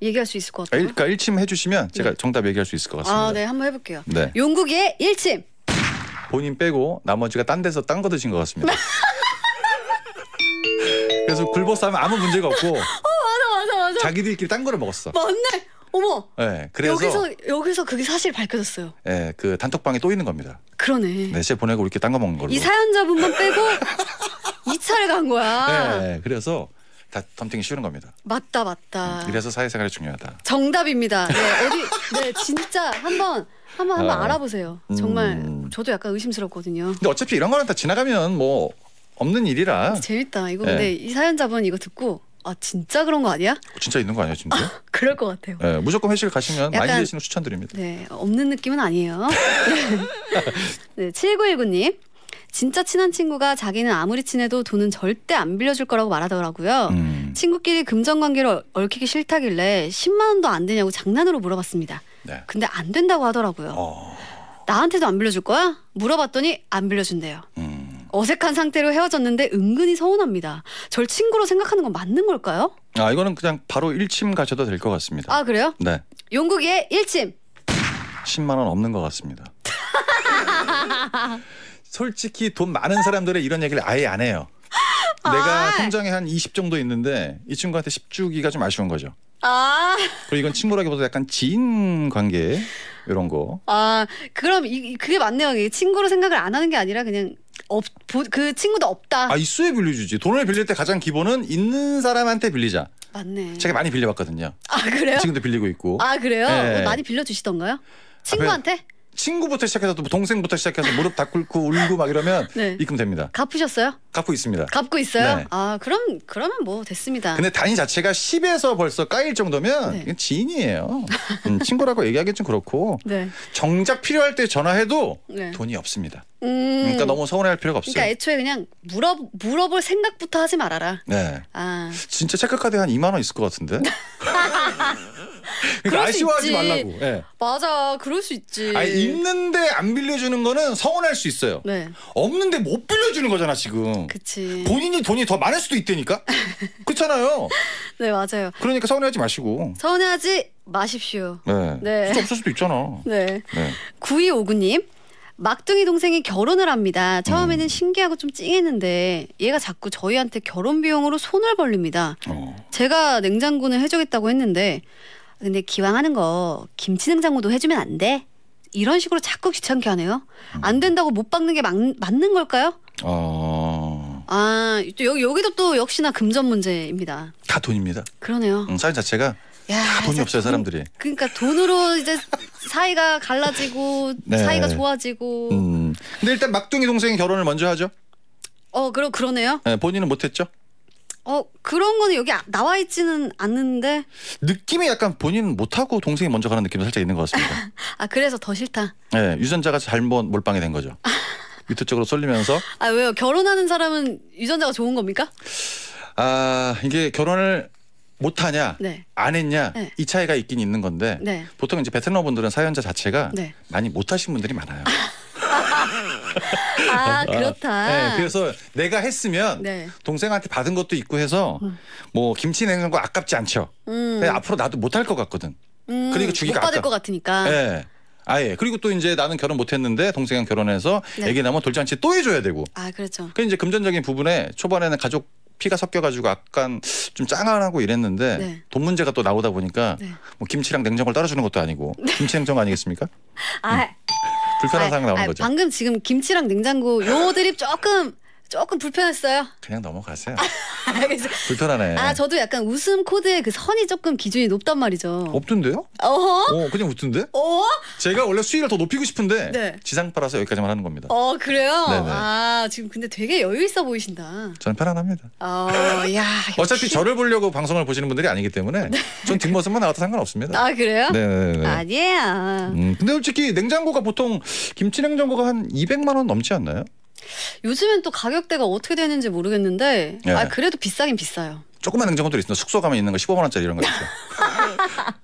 얘기할 수 있을 것 같아요. 그러니까 일침 해주시면 제가 정답 얘기할 수 있을 것 같습니다. 아, 네, 한번 해볼게요. 네. 용국의 일침. 본인 빼고 나머지가 딴 데서 딴 거 드신 것 같습니다. 그래서 굴복싸면 아무 문제가 없고 어, 맞아, 맞아, 맞아. 자기들끼리 딴 거를 먹었어. 맞네. 어머. 네, 그래서 여기서 여기서 그게 사실 밝혀졌어요. 예, 그 단톡방에 또 있는 겁니다. 그러네. 네, 쟤 보내고 이렇게 딴 거 먹는 걸로. 이 사연자분만 빼고 이차를간 거야. 네, 그래서 다 덤탱이 쉬운 겁니다. 맞다 맞다. 음, 이래서 사회생활이 중요하다. 정답입니다. 네, 어디 네 진짜 한번 한번 한번 아. 알아보세요. 정말 음. 저도 약간 의심스럽거든요. 근데 어차피 이런 거는 다 지나가면 뭐 없는 일이라. 재밌다. 이거 네. 근데 이 사연자분 이거 듣고 아 진짜 그런 거 아니야? 어, 진짜 있는 거 아니야 진짜? 아, 그럴 것 같아요. 네, 무조건 회식을 가시면 약간, 많이 드시는 추천드립니다. 네, 없는 느낌은 아니에요. 네, 칠구일구님 진짜 친한 친구가 자기는 아무리 친해도 돈은 절대 안 빌려줄 거라고 말하더라고요. 음. 친구끼리 금전 관계를 얽히기 싫다길래 10만 원도 안 되냐고 장난으로 물어봤습니다. 네. 근데 안 된다고 하더라고요. 어. 나한테도 안 빌려줄 거야? 물어봤더니 안 빌려준대요. 음. 어색한 상태로 헤어졌는데 은근히 서운합니다. 절 친구로 생각하는 건 맞는 걸까요? 아 이거는 그냥 바로 1침 가셔도 될 것 같습니다. 아 그래요? 네. 용국이의 1침. 10만 원 없는 것 같습니다. 솔직히 돈 많은 사람들의 이런 얘기를 아예 안 해요. 아. 내가 통장에 한 20 정도 있는데 이 친구한테 10 주기가 좀 아쉬운 거죠. 아. 그리고 이건 친구라기보다 약간 지인 관계 이런 거. 아 그럼 이, 그게 맞네요. 친구로 생각을 안 하는 게 아니라 그냥 없, 보, 그 친구도 없다. 아 있어야 빌려주지. 돈을 빌릴 때 가장 기본은 있는 사람한테 빌리자. 맞네. 제가 많이 빌려봤거든요. 아 그래요? 지금도 빌리고 있고. 아 그래요? 네. 많이 빌려주시던가요? 아, 친구한테? 앞에... 친구부터 시작해서 또 동생부터 시작해서 무릎 다 꿇고 울고 막 이러면 네. 입금됩니다. 갚으셨어요? 갚고 있습니다. 갚고 있어요? 네. 아 그럼 그러면 뭐 됐습니다. 근데 단위 자체가 10에서 벌써 까일 정도면 네. 지인이에요. 음, 친구라고 얘기하기 좀 그렇고 네. 정작 필요할 때 전화해도 네. 돈이 없습니다. 음... 그러니까 너무 서운해할 필요가 없어요. 그러니까 애초에 그냥 물어 물어볼 생각부터 하지 말아라. 네. 아 진짜 체크카드에 한 2만 원 있을 것 같은데. 그러니까 아쉬워하지 말라고. 네. 맞아, 그럴 수 있지. 아니, 있는데 안 빌려주는 거는 서운할 수 있어요. 네. 없는데 못 빌려주는 거잖아 지금. 그치. 본인이 돈이 더 많을 수도 있다니까. 그렇잖아요. 네 맞아요. 그러니까 서운해하지 마시고. 서운해하지 마십시오. 네. 네. 수 없을 수도 있잖아. 네. 구이오5 9님 막둥이 동생이 결혼을 합니다. 처음에는 음. 신기하고 좀 찡했는데 얘가 자꾸 저희한테 결혼 비용으로 손을 벌립니다. 어. 제가 냉장고는 해주겠다고 했는데 근데 기왕 하는 거 김치 냉장고도 해주면 안 돼? 이런 식으로 자꾸 귀찮게 하네요. 안 된다고 못 박는 게 막, 맞는 걸까요? 어. 아, 또 여기, 여기도 또 역시나 금전 문제입니다. 다 돈입니다. 그러네요. 응, 음, 사회 자체가 야, 다 돈이 없어요 사람들이. 그러니까 돈으로 이제 사이가 갈라지고 네. 사이가 좋아지고. 음. 근데 일단 막둥이 동생이 결혼을 먼저 하죠. 어, 그러 그러네요. 네, 본인은 못했죠. 어 그런 거는 여기 아, 나와 있지는 않는데 느낌이 약간 본인 못하고 동생이 먼저 가는 느낌이 살짝 있는 것 같습니다. 아 그래서 더 싫다. 네 유전자가 잘못 몰빵이 된 거죠. 밑에 쪽으로 쏠리면서 아 왜요 결혼하는 사람은 유전자가 좋은 겁니까? 아 이게 결혼을 못하냐 네. 안 했냐 네. 이 차이가 있긴 있는 건데 네. 보통 이제 베트남 분들은 사연자 자체가 네. 많이 못하신 분들이 많아요. 아, 아 그렇다. 네, 그래서 내가 했으면 네. 동생한테 받은 것도 있고 해서 음. 뭐 김치 냉장고 아깝지 않죠. 음. 네, 앞으로 나도 못할 것 같거든. 음, 그리고 주기가 못 받을 아까... 것 같으니까. 네. 아예 그리고 또 이제 나는 결혼 못했는데 동생이랑 결혼해서 네. 애기 나면 돌잔치 또 해줘야 되고. 아 그렇죠. 그 이제 금전적인 부분에 초반에는 가족 피가 섞여가지고 약간 좀 짱하고 이랬는데 네. 돈 문제가 또 나오다 보니까 네. 뭐 김치랑 냉장고를 따라주는 것도 아니고 네. 김치 냉장고 아니겠습니까? 아. 응. 음. 불편한 아, 상황 나온 아, 거죠. 방금 지금 김치랑 냉장고 요 드립 조금 조금 불편했어요. 그냥 넘어가세요. 아, 알겠어요. 불편하네. 아 저도 약간 웃음 코드의 그 선이 조금 기준이 높단 말이죠. 없던데요? 어허? 어 그냥 웃던데? 어? 제가 원래 수위를 더 높이고 싶은데 네. 지상파라서 여기까지만 하는 겁니다. 어 그래요? 네아 지금 근데 되게 여유 있어 보이신다. 저는 편안합니다. 어야 어차피 저를 보려고 방송을 보시는 분들이 아니기 때문에 네. 전 뒷모습만 나와도 상관없습니다. 아 그래요? 네네네. 아니에요. 음, 근데 솔직히 냉장고가 보통 김치 냉장고가 한 200만 원 넘지 않나요? 요즘엔 또 가격대가 어떻게 되는지 모르겠는데 예. 아 그래도 비싸긴 비싸요. 조그만 냉장고들 있어. 숙소 가면 있는 거 15만 원짜리 이런 거 있죠.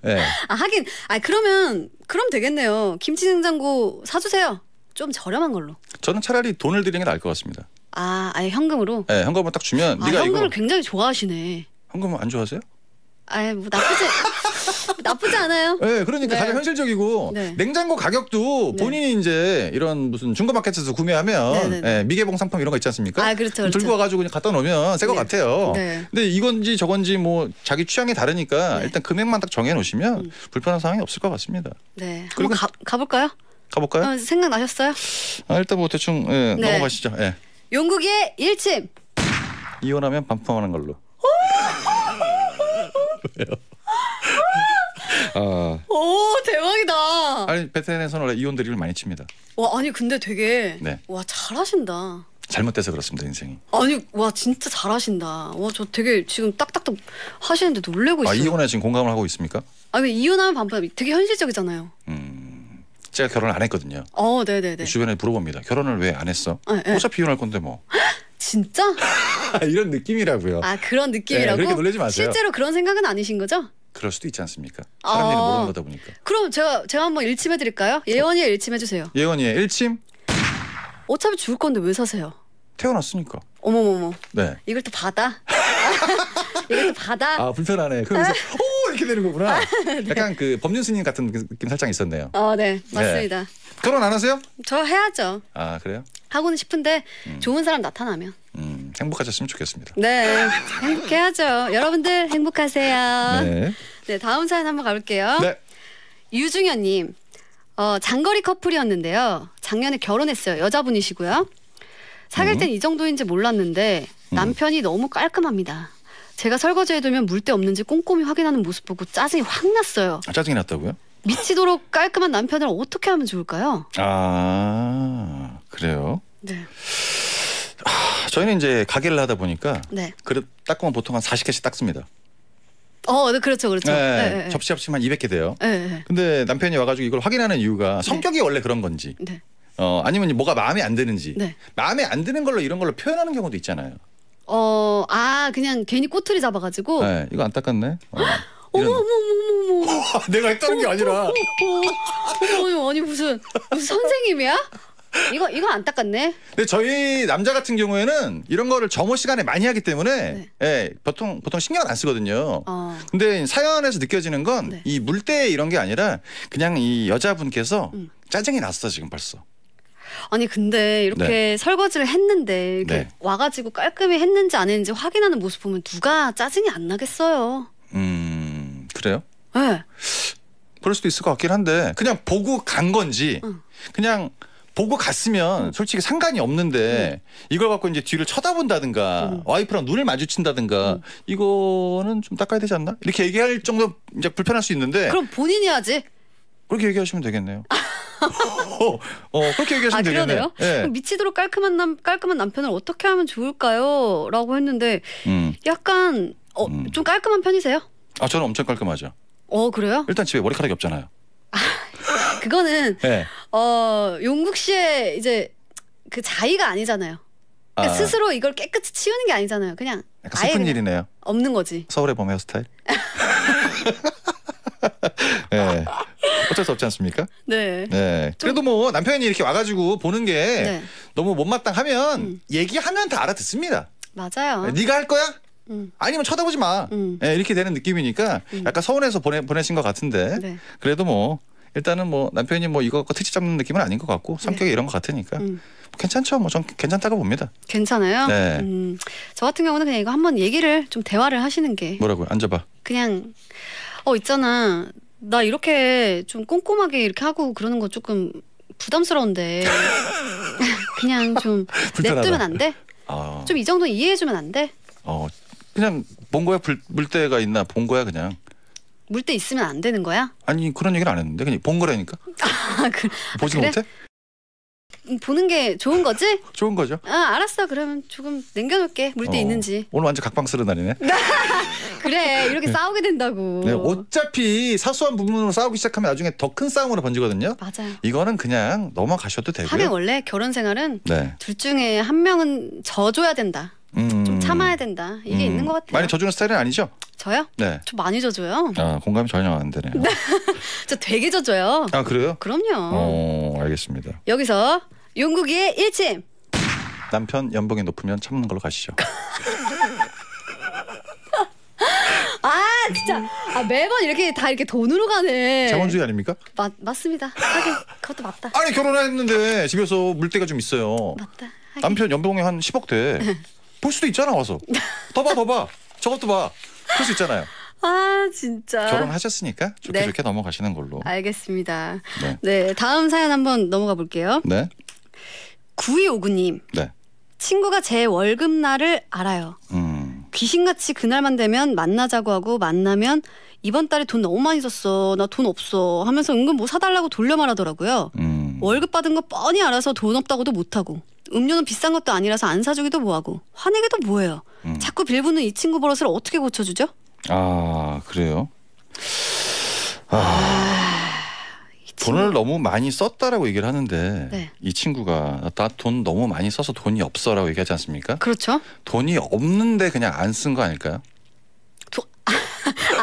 네. 아 하긴 아 그러면 그럼 되겠네요. 김치 냉장고 사주세요. 좀 저렴한 걸로. 저는 차라리 돈을 드리는 게 나을 것 같습니다. 아, 아예 현금으로? 네, 예, 현금을 딱 주면 아, 네가 현금을 이거 굉장히 좋아하시네. 현금은 안 좋아하세요? 아예 뭐 나쁘지 나쁘지 않아요. 네, 그러니까 네. 가장 현실적이고 네. 냉장고 가격도 네. 본인이 이제 이런 무슨 중고마켓에서 구매하면 네, 네, 네. 예, 미개봉 상품 이런 거 있지 않습니까? 아 그렇죠. 그렇죠. 들고 와가지고 그냥 갖다 놓으면 새거 같아요. 근데 이건지 저건지 뭐 자기 취향이 다르니까 일단 금액만 딱 정해놓으시면 음. 불편한 상황이 없을 것 같습니다. 네, 한번 가, 볼까요 가볼까요? 어, 생각 나셨어요? 아, 일단 뭐 대충 예, 넘어가시죠. 예. 용국의 일침. 이혼하면 반품하는 걸로. 왜요? 아. 오 대박이다. 아니 베트남에서는 원래 이혼 드립을 많이 칩니다. 와 아니 근데 되게 네. 와 잘하신다. 잘못돼서 그렇습니다 인생이. 아니 와 진짜 잘하신다. 와 저 되게 지금 딱딱딱 하시는데 놀래고 아, 있어요. 아, 이혼에 지금 공감을 하고 있습니까? 아니 이혼하면 반반 되게 현실적이잖아요. 음 제가 결혼 안 했거든요. 어 네네네. 주변에 물어봅니다. 결혼을 왜 안 했어? 네, 네. 어차피 이혼할 건데 뭐. 진짜? 이런 느낌이라고요. 아 그런 네, 느낌이라고. 네, 그렇게 놀라지 마세요. 실제로 그런 생각은 아니신 거죠? 그럴 수도 있지 않습니까? 사람 일은 아 모르는 거다 보니까. 그럼 제가 제가 한번 일침해 드릴까요? 예원이의 일침해 주세요. 예원이의 일침. 어차피 죽을 건데 왜 사세요? 태어났으니까. 어머머머. 네. 이걸 또 받아. 이걸 또 받아. 아 불편하네. 그래서 오 이렇게 되는 거구나. 아, 네. 약간 그 법륜스님 같은 느낌 살짝 있었네요. 어, 네, 네. 맞습니다. 네. 결혼 안 하세요? 저 해야죠. 아 그래요? 하고는 싶은데 음. 좋은 사람 나타나면 음, 행복하셨으면 좋겠습니다. 네, 행복해야죠. 여러분들 행복하세요. 네. 네, 다음 사연 한번 가볼게요. 네. 유중현님, 어, 장거리 커플이었는데요. 작년에 결혼했어요. 여자분이시고요. 사귈 음. 땐이 정도인지 몰랐는데 음. 남편이 너무 깔끔합니다. 제가 설거지 해두면 물때 없는지 꼼꼼히 확인하는 모습 보고 짜증이 확 났어요. 아, 짜증이 났다고요? 미치도록 깔끔한 남편을 어떻게 하면 좋을까요? 아 그래요. 네. 아, 저희는 이제 가게를 하다 보니까 네. 그릇 닦으면 보통 한 40개씩 닦습니다. 어, 네, 그렇죠, 그렇죠. 네, 네, 접시 합치면 200개 돼요. 네, 네, 네. 근데 남편이 와가지고 이걸 확인하는 이유가 성격이 원래 그런 건지, 어 아니면 뭐가 마음에 안 드는지, 마음에 안 드는 걸로 이런 걸로 표현하는 경우도 있잖아요. 어, 아 그냥 괜히 꼬투리 잡아가지고. 네, 이거 안 닦았네. 어. 어머 어머 어머 어머. 내가 했다는 게 아니라. 어머, 어머, 어머, 아니 무슨 무슨 선생님이야? 이거 이거 안 닦았네. 근데 저희 남자 같은 경우에는 이런 거를 점호 시간에 많이 하기 때문에 네. 예, 보통 보통 신경을 안 쓰거든요. 어. 근데 사연에서 느껴지는 건 네. 이 물때 이런 게 아니라 그냥 이 여자분께서 음. 짜증이 났어 지금 벌써. 아니 근데 이렇게 네. 설거지를 했는데 이렇게 네. 와가지고 깔끔히 했는지 안 했는지 확인하는 모습 보면 누가 짜증이 안 나겠어요. 음 그래요? 네. 그럴 수도 있을 것 같긴 한데 그냥 보고 간 건지 응. 그냥 보고 갔으면 음. 솔직히 상관이 없는데 네. 이걸 갖고 이제 뒤를 쳐다본다든가 음. 와이프랑 눈을 마주친다든가 음. 이거는 좀 닦아야 되지 않나? 이렇게 얘기할 정도 이제 불편할 수 있는데 그럼 본인이 하지. 그렇게 얘기하시면 되겠네요. 어, 어, 그렇게 얘기하시면 아, 되겠네요. 네. 미치도록 깔끔한 남 깔끔한 남편을 어떻게 하면 좋을까요?라고 했는데 음. 약간 어, 음. 좀 깔끔한 편이세요? 아 저는 엄청 깔끔하죠. 어 그래요? 일단 집에 머리카락이 없잖아요. 아, 그거는 네. 어 용국 씨의 이제 그 자의가 아니잖아요. 그러니까 아. 스스로 이걸 깨끗이 치우는 게 아니잖아요. 그냥 약간 아예 슬픈 그냥 일이네요. 없는 거지. 서울의 봄 헤어스타일. 네. 어쩔 수 없지 않습니까? 네. 네. 그래도 뭐 남편이 이렇게 와가지고 보는 게 네. 너무 못마땅하면 음. 얘기하면 다 알아듣습니다. 맞아요. 네, 네가 할 거야? 음. 아니면 쳐다보지 마. 음. 네, 이렇게 되는 느낌이니까 음. 약간 서운해서 보내, 보내신 것 같은데 네. 그래도 뭐 일단은 뭐 남편이 뭐 이거 갖고 트집 잡는 느낌은 아닌 것 같고 네. 성격이 네. 이런 것 같으니까 음. 뭐 괜찮죠. 뭐전 괜찮다고 봅니다. 괜찮아요. 네. 음, 저 같은 경우는 그냥 이거 한번 얘기를 좀 대화를 하시는 게 뭐라고요? 앉아봐. 그냥 어 있잖아. 나 이렇게 좀 꼼꼼하게 이렇게 하고 그러는 거 조금 부담스러운데 그냥 좀 냅두면 안 돼? 어. 아. 좀이 정도 이해해주면 안 돼? 어 그냥 본 거야 불, 물때가 있나 본 거야 그냥. 물때 있으면 안 되는 거야? 아니 그런 얘기를 안 했는데 그냥 본 거라니까. 아, 그, 보지 아, 그래? 못해? 음, 보는 게 좋은 거지? 좋은 거죠. 아 알았어 그러면 조금 남겨놓게 물때 어, 있는지. 오늘 완전 각방 쓰러 다니네. 그래 이렇게 네. 싸우게 된다고. 네, 어차피 사소한 부분으로 싸우기 시작하면 나중에 더 큰 싸움으로 번지거든요. 맞아요. 이거는 그냥 넘어가셔도 되고요. 하긴 원래 결혼 생활은 네. 둘 중에 한 명은 져줘야 된다. 음. 참아야 된다. 이게 음. 있는 것 같아요. 많이 져주는 스타일은 아니죠? 저요? 네. 저 많이 져줘요. 아 공감이 전혀 안 되네요. 저 되게 져줘요. 아 그래요? 그럼요. 어, 알겠습니다. 여기서 용국이의 일침. 남편 연봉이 높으면 참는 걸로 가시죠. 아 진짜 아 매번 이렇게 다 이렇게 돈으로 가네. 자본주의 아닙니까? 맞 맞습니다. 하긴 그것도 맞다. 아니 결혼했는데 집에서 물때가 좀 있어요. 맞다. 하긴. 남편 연봉이 한 10억 돼. 볼 수도 있잖아 와서. 더 봐, 더 봐. 저것도 봐. 볼 수 있잖아요. 아 진짜 결혼하셨으니까 좋게 네. 좋게 넘어가시는 걸로 알겠습니다 네. 네. 다음 사연 한번 넘어가 볼게요 네 9259님 네 친구가 제 월급날을 알아요 음. 귀신같이 그날만 되면 만나자고 하고 만나면 이번 달에 돈 너무 많이 썼어 나 돈 없어 하면서 은근 뭐 사달라고 돌려 말하더라고요 음. 월급 받은 거 뻔히 알아서 돈 없다고도 못하고 음료는 비싼 것도 아니라서 안 사주기도 뭐하고 화내기도 뭐해요. 음. 자꾸 빌붙는이 친구 버릇을 어떻게 고쳐주죠? 아 그래요. 아, 아 돈을 너무 많이 썼다라고 얘기를 하는데 네. 이 친구가 나 돈 너무 많이 써서 돈이 없어라고 얘기하지 않습니까? 그렇죠. 돈이 없는데 그냥 안 쓴 거 아닐까요?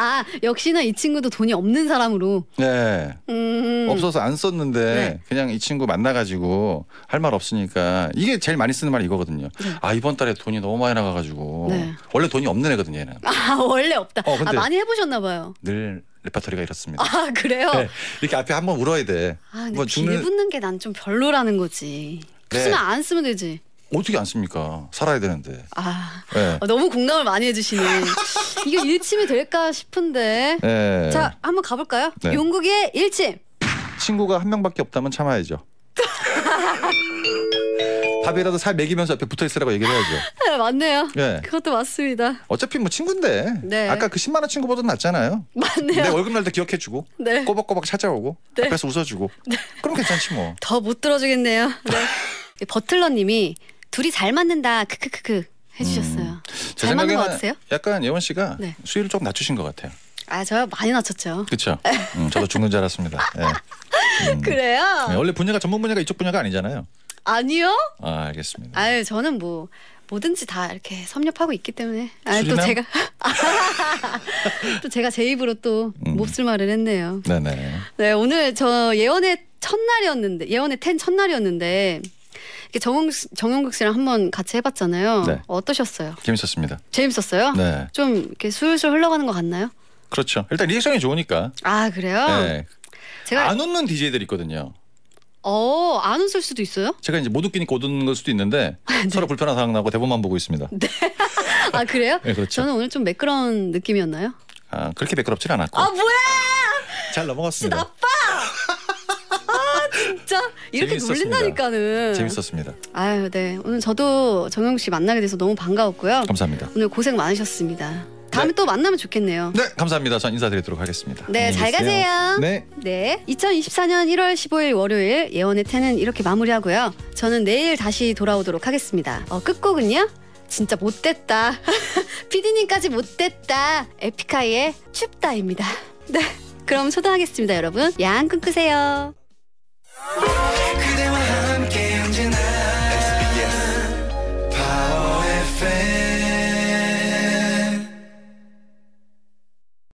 아 역시나 이 친구도 돈이 없는 사람으로. 네. 음. 없어서 안 썼는데 네. 그냥 이 친구 만나가지고 할 말 없으니까 이게 제일 많이 쓰는 말이 이거거든요. 네. 아 이번 달에 돈이 너무 많이 나가가지고 네. 원래 돈이 없는 애거든요 얘는. 아 원래 없다. 어, 아, 많이 해보셨나 봐요. 늘 레파토리가 이렇습니다. 아 그래요? 네. 이렇게 앞에 한번 울어야 돼. 아, 근데 뭐 죽는... 빌 붙는 게 난 좀 별로라는 거지. 네. 쓰면 안 쓰면 되지. 어떻게 안 씁니까? 살아야 되는데. 아 네. 너무 공감을 많이 해주시니 이거 일침이 될까 싶은데. 네. 자 한번 가볼까요? 네. 용국의 일침. 친구가 한 명밖에 없다면 참아야죠. 밥이라도 살 먹이면서 옆에 붙어 있으라고 얘기를 해야죠. 네, 맞네요. 네. 그것도 맞습니다. 어차피 뭐 친구인데. 네. 아까 그 10만 원 친구보다 낫잖아요. 맞네요. 내 월급날도 기억해 주고. 네. 꼬박꼬박 찾아오고. 네. 앞에서 웃어 주고. 네. 그럼 괜찮지 뭐. 더 못 들어 주겠네요. 네. 버틀러 님이 둘이 잘 맞는다. 크크크크 해주셨어요. 음. 잘 맞는 것 같으세요? 약간 예원 씨가 네. 수위를 좀 낮추신 것 같아요. 아, 저 많이 낮췄죠. 그렇 음, 저도 죽는 줄 알았습니다. 네. 음. 그래요? 네, 원래 분야가 전문 분야가 이쪽 분야가 아니잖아요. 아니요? 아, 알겠습니다. 아유, 저는 뭐 뭐든지 다 이렇게 섭렵하고 있기 때문에 아또 제가 또 제가 제 입으로 또 음. 몹쓸 말을 했네요. 네네. 네 오늘 저 예언의 첫날이었는데 예언의 텐 첫날이었는데 정용, 정용국 씨랑 한번 같이 해봤잖아요. 네. 어떠셨어요? 재밌었습니다. 재밌었어요? 네. 좀 이렇게 술술 흘러가는 것 같나요? 그렇죠. 일단 리액션이 좋으니까. 아 그래요? 네. 제가 안 웃는 디제이들 있거든요. 어, 안 웃을 수도 있어요? 제가 이제 못 웃기니까 못 웃는 걸 수도 있는데 네. 서로 불편한 상황 나고 대본만 보고 있습니다. 네. 아 그래요? 네, 그렇죠. 저는 오늘 좀 매끄러운 느낌이었나요? 아 그렇게 매끄럽진 않았고. 아 뭐야? 잘 넘어갔습니다. 나빠. 진짜 이렇게 놀린다니까는. 재밌었습니다. 아유, 네. 오늘 저도 정영 씨 만나게 돼서 너무 반가웠고요. 감사합니다. 오늘 고생 많으셨습니다. 다음에 네. 또 만나면 좋겠네요. 네, 감사합니다. 전 인사드리도록 하겠습니다. 네, 잘 가세요. 네. 네. 2024년 1월 15일 월요일 예원의 텐은 이렇게 마무리하고요. 저는 내일 다시 돌아오도록 하겠습니다. 어, 끝곡은요. 진짜 못됐다. 피디님까지 못됐다. 에픽하이의 춥다입니다. 네. 그럼 초등하겠습니다, 여러분. 양 끊으세요. 그대